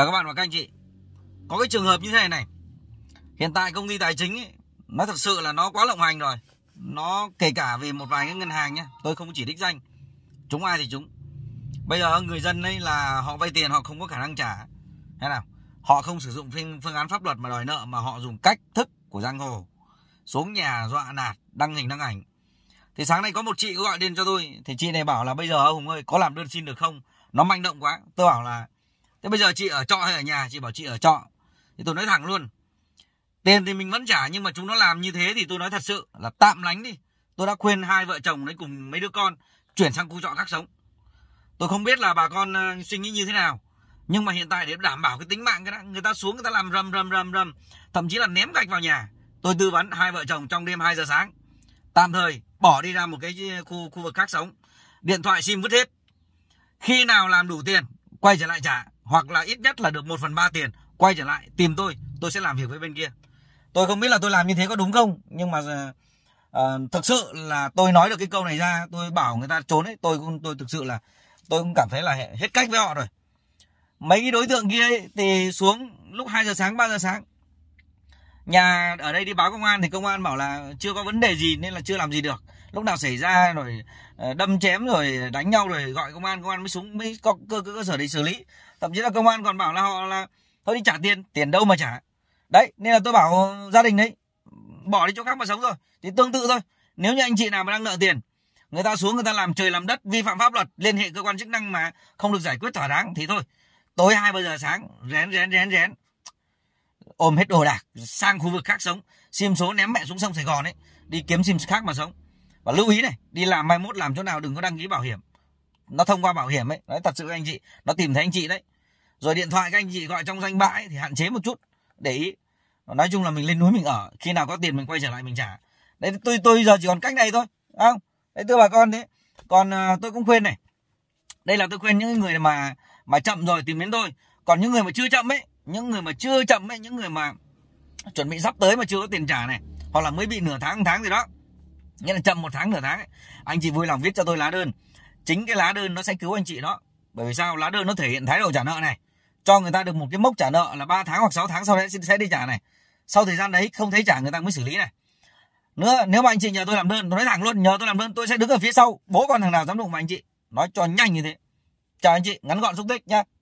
Chào các bạn và các anh chị Có cái trường hợp như thế này này Hiện tại công ty tài chính ấy, Nó thật sự là nó quá lộng hành rồi Nó kể cả về một vài cái ngân hàng nhé Tôi không chỉ đích danh Chúng ai thì chúng Bây giờ người dân ấy là họ vay tiền họ không có khả năng trả Thế nào Họ không sử dụng phương, phương án pháp luật mà đòi nợ Mà họ dùng cách thức của giang hồ Xuống nhà dọa nạt đăng hình đăng ảnh Thì sáng nay có một chị gọi điện cho tôi Thì chị này bảo là bây giờ Hùng ơi có làm đơn xin được không Nó manh động quá Tôi bảo là thế bây giờ chị ở trọ hay ở nhà chị bảo chị ở trọ thì tôi nói thẳng luôn tiền thì mình vẫn trả nhưng mà chúng nó làm như thế thì tôi nói thật sự là tạm lánh đi tôi đã khuyên hai vợ chồng đấy cùng mấy đứa con chuyển sang khu trọ khác sống tôi không biết là bà con ờ, suy nghĩ như thế nào nhưng mà hiện tại để đảm bảo cái tính mạng cái đó người ta xuống người ta làm rầm rầm rầm rầm thậm chí là ném gạch vào nhà tôi tư vấn hai vợ chồng trong đêm 2 giờ sáng tạm thời bỏ đi ra một cái khu khu vực khác sống điện thoại sim vứt hết khi nào làm đủ tiền quay trở lại trả hoặc là ít nhất là được 1 phần 3 tiền quay trở lại tìm tôi tôi sẽ làm việc với bên kia tôi không biết là tôi làm như thế có đúng không nhưng mà uh, thực sự là tôi nói được cái câu này ra tôi bảo người ta trốn ấy tôi cũng tôi thực sự là tôi cũng cảm thấy là hết cách với họ rồi mấy cái đối tượng kia ấy, thì xuống lúc 2 giờ sáng 3 giờ sáng nhà ở đây đi báo công an thì công an bảo là chưa có vấn đề gì nên là chưa làm gì được lúc nào xảy ra rồi ờ, đâm chém rồi đánh nhau rồi gọi công an công an mới xuống mới có cơ, cơ, cơ sở để xử lý thậm chí là công an còn bảo là họ là thôi đi trả tiền tiền đâu mà trả đấy nên là tôi bảo gia đình đấy bỏ đi chỗ khác mà sống rồi thì tương tự thôi nếu như anh chị nào mà đang nợ tiền người ta xuống người ta làm trời làm đất vi phạm pháp luật liên hệ cơ quan chức năng mà không được giải quyết thỏa đáng thì thôi tối hai ba giờ sáng rén rén rén rén ôm hết đồ đạc sang khu vực khác sống sim số ném mẹ xuống sông sài gòn ấy đi kiếm sim khác mà sống và lưu ý này đi làm mai mốt làm chỗ nào đừng có đăng ký bảo hiểm nó thông qua bảo hiểm ấy đấy thật sự anh chị nó tìm thấy anh chị đấy rồi điện thoại các anh chị gọi trong danh bạ thì hạn chế một chút để ý nói chung là mình lên núi mình ở khi nào có tiền mình quay trở lại mình trả đấy tôi tôi giờ chỉ còn cách này thôi không đấy thưa bà con thế còn à, tôi cũng khuyên này đây là tôi khuyên những người mà mà chậm rồi tìm đến tôi còn những người mà chưa chậm ấy những người mà chưa chậm ấy những người mà chuẩn bị sắp tới mà chưa có tiền trả này hoặc là mới bị nửa tháng tháng gì đó nghĩa là chậm một tháng nửa tháng ấy, anh chị vui lòng viết cho tôi lá đơn chính cái lá đơn nó sẽ cứu anh chị đó bởi vì sao lá đơn nó thể hiện thái độ trả nợ này cho người ta được một cái mốc trả nợ là 3 tháng hoặc 6 tháng sau đấy sẽ đi trả này sau thời gian đấy không thấy trả người ta mới xử lý này nữa nếu mà anh chị nhờ tôi làm đơn tôi nói thẳng luôn nhờ tôi làm đơn tôi sẽ đứng ở phía sau bố con thằng nào dám đụng vào anh chị nói cho nhanh như thế chào anh chị ngắn gọn xúc tích nhá